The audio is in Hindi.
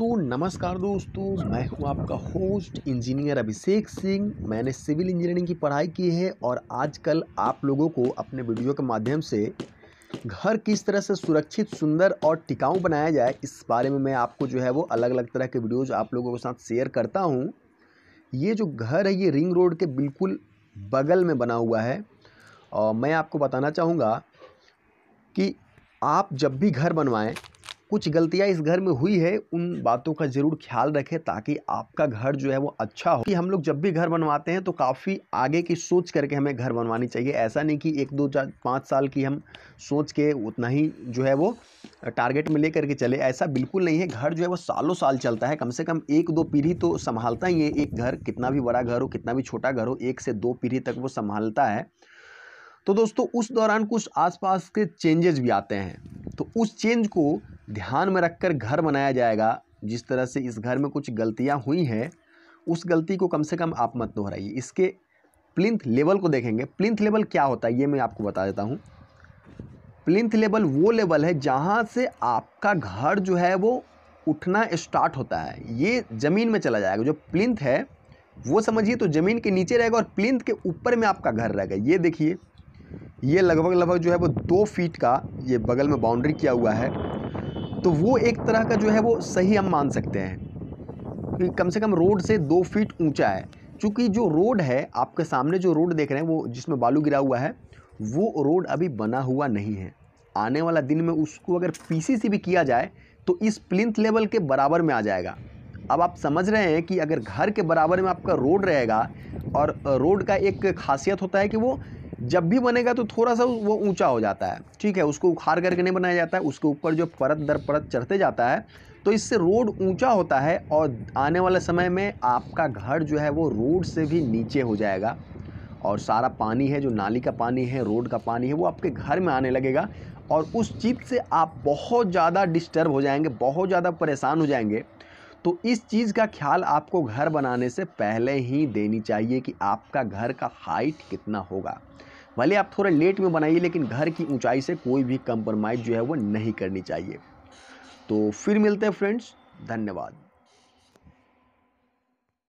तो नमस्कार दोस्तों मैं हूं आपका होस्ट इंजीनियर अभिषेक सिंह मैंने सिविल इंजीनियरिंग की पढ़ाई की है और आजकल आप लोगों को अपने वीडियो के माध्यम से घर किस तरह से सुरक्षित सुंदर और टिकाऊ बनाया जाए इस बारे में मैं आपको जो है वो अलग अलग तरह के वीडियोज़ आप लोगों के साथ शेयर करता हूँ ये जो घर है ये रिंग रोड के बिल्कुल बगल में बना हुआ है और मैं आपको बताना चाहूँगा कि आप जब भी घर बनवाएं कुछ गलतियाँ इस घर में हुई है उन बातों का ज़रूर ख्याल रखें ताकि आपका घर जो है वो अच्छा हो कि हम लोग जब भी घर बनवाते हैं तो काफ़ी आगे की सोच करके हमें घर बनवानी चाहिए ऐसा नहीं कि एक दो चार पाँच साल की हम सोच के उतना ही जो है वो टारगेट में ले करके चले ऐसा बिल्कुल नहीं है घर जो है वो सालों साल चलता है कम से कम एक दो पीढ़ी तो संभालता ही है एक घर कितना भी बड़ा घर हो कितना भी छोटा घर हो एक से दो पीढ़ी तक वो संभालता है तो दोस्तों उस दौरान कुछ आसपास के चेंजेस भी आते हैं तो उस चेंज को ध्यान में रखकर घर बनाया जाएगा जिस तरह से इस घर में कुछ गलतियाँ हुई हैं उस गलती को कम से कम आप मत दोहराइए इसके प्लिंथ लेवल को देखेंगे प्लिंथ लेवल क्या होता है ये मैं आपको बता देता हूँ प्लिंथ लेवल वो लेवल है जहाँ से आपका घर जो है वो उठना स्टार्ट होता है ये ज़मीन में चला जाएगा जो प्लिंथ है वो समझिए तो ज़मीन के नीचे रहेगा और प्लिंथ के ऊपर में आपका घर रहेगा ये देखिए ये लगभग लगभग जो है वो दो फीट का ये बगल में बाउंड्री किया हुआ है तो वो एक तरह का जो है वो सही हम मान सकते हैं कि कम से कम रोड से दो फीट ऊंचा है क्योंकि जो रोड है आपके सामने जो रोड देख रहे हैं वो जिसमें बालू गिरा हुआ है वो रोड अभी बना हुआ नहीं है आने वाला दिन में उसको अगर पीसीसी भी किया जाए तो इस प्लिंथ लेवल के बराबर में आ जाएगा अब आप समझ रहे हैं कि अगर घर के बराबर में आपका रोड रहेगा और रोड का एक खासियत होता है कि वो जब भी बनेगा तो थोड़ा सा वो ऊंचा हो जाता है ठीक है उसको उखाड़ करके नहीं बनाया जाता है उसके ऊपर जो परत दर परत चढ़ते जाता है तो इससे रोड ऊंचा होता है और आने वाले समय में आपका घर जो है वो रोड से भी नीचे हो जाएगा और सारा पानी है जो नाली का पानी है रोड का पानी है वो आपके घर में आने लगेगा और उस चीज़ से आप बहुत ज़्यादा डिस्टर्ब हो जाएंगे बहुत ज़्यादा परेशान हो जाएंगे तो इस चीज़ का ख्याल आपको घर बनाने से पहले ही देनी चाहिए कि आपका घर का हाइट कितना होगा भले आप थोड़ा लेट में बनाइए लेकिन घर की ऊंचाई से कोई भी कंप्रोमाइज़ जो है वो नहीं करनी चाहिए तो फिर मिलते हैं फ्रेंड्स धन्यवाद